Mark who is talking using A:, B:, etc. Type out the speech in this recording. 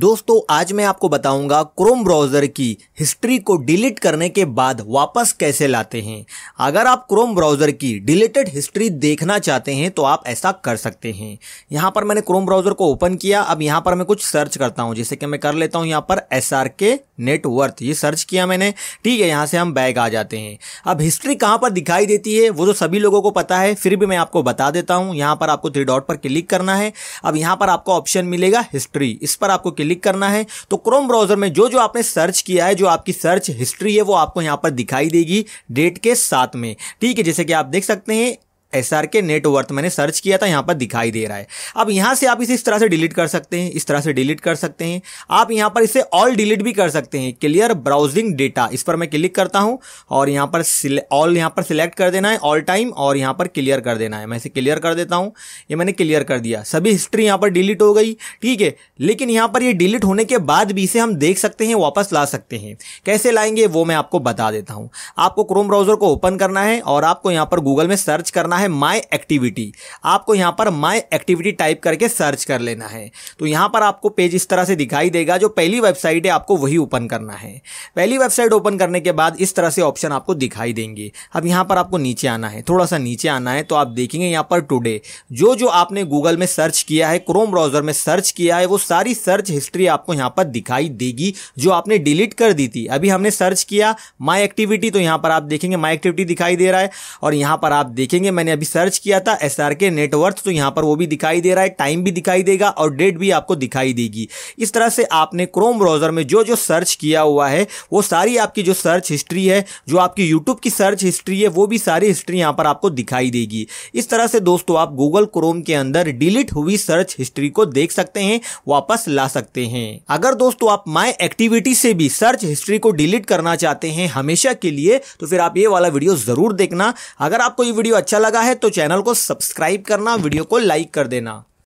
A: दोस्तों आज मैं आपको बताऊंगा क्रोम ब्राउज़र की हिस्ट्री को डिलीट करने के बाद वापस कैसे लाते हैं अगर आप क्रोम ब्राउज़र की डिलीटेड हिस्ट्री देखना चाहते हैं तो आप ऐसा कर सकते हैं यहां पर मैंने क्रोम ब्राउज़र को ओपन किया अब यहां पर मैं कुछ सर्च करता हूँ जैसे कि मैं कर लेता हूँ यहाँ पर एस आर के नेटवर्थ ये सर्च किया मैंने ठीक है यहाँ से हम बैग आ जाते हैं अब हिस्ट्री कहाँ पर दिखाई देती है वो तो सभी लोगों को पता है फिर भी मैं आपको बता देता हूँ यहाँ पर आपको थ्री डॉट पर क्लिक करना है अब यहां पर आपको ऑप्शन मिलेगा हिस्ट्री इस पर आपको क्लिक करना है तो क्रोम ब्राउजर में जो जो आपने सर्च किया है जो आपकी सर्च हिस्ट्री है वो आपको यहाँ पर दिखाई देगी डेट के साथ में ठीक है जैसे कि आप देख सकते हैं एस आर के नेटवर्थ मैंने सर्च किया था यहाँ पर दिखाई दे रहा है अब यहाँ से आप इसे इस तरह से डिलीट कर सकते हैं इस तरह से डिलीट कर सकते हैं आप यहाँ पर इसे ऑल डिलीट भी कर सकते हैं क्लियर ब्राउजिंग डेटा इस पर मैं क्लिक करता हूँ और यहाँ पर ऑल यहाँ पर सिलेक्ट कर देना है ऑल टाइम और यहाँ पर क्लियर कर देना है मैं इसे क्लियर कर देता हूँ ये मैंने क्लियर कर दिया सभी हिस्ट्री यहाँ पर डिलीट हो गई ठीक है लेकिन यहाँ पर ये डिलीट होने के बाद भी इसे हम देख सकते हैं वापस ला सकते हैं कैसे लाएंगे वो मैं आपको बता देता हूँ आपको क्रोम ब्राउजर को ओपन करना है और आपको यहाँ पर गूगल में सर्च करना है है माय एक्टिविटी आपको यहाँ पर माय एक्टिविटी टाइप करके सर्च कर लेना है तो यहाँ पर आपको पेज इस तरह से दिखाई देगा जो पहली वेबसाइट है आपको वही ओपन करना है पहली वेबसाइट ओपन करने के बाद इस तरह से ऑप्शन आपको दिखाई देंगे अब यहाँ पर आपको नीचे आना है थोड़ा सा नीचे आना है तो आप देखेंगे यहाँ पर टूडे जो जो आपने गूगल में सर्च किया है क्रोम ब्राउजर में सर्च किया है वो सारी सर्च हिस्ट्री आपको यहाँ पर दिखाई देगी जो आपने डिलीट कर दी थी अभी हमने सर्च किया माई एक्टिविटी तो यहाँ पर आप देखेंगे माई एक्टिविटी दिखाई दे रहा है और यहाँ पर आप देखेंगे मैंने मैंने अभी सर्च किया था एस आर के नेटवर्थ तो यहाँ पर वो भी दिखाई दे रहा है टाइम भी दिखाई देगा और डेट भी आपको दिखाई देगी इस तरह से आपने क्रोम ब्राउजर में जो जो सर्च किया हुआ है वो सारी आपकी जो सर्च हिस्ट्री है जो आपकी यूट्यूब की सर्च हिस्ट्री है वो भी सारी हिस्ट्री यहाँ पर आपको दिखाई देगी इस तरह से दोस्तों आप गूगल क्रोम के अंदर डिलीट हुई सर्च हिस्ट्री को देख सकते हैं वापस ला सकते हैं अगर दोस्तों आप माई एक्टिविटी से भी सर्च हिस्ट्री को डिलीट करना चाहते हैं हमेशा के लिए तो फिर आप ये वाला वीडियो जरूर देखना अगर आपको ये वीडियो अच्छा लगा है तो चैनल को सब्सक्राइब करना वीडियो को लाइक कर देना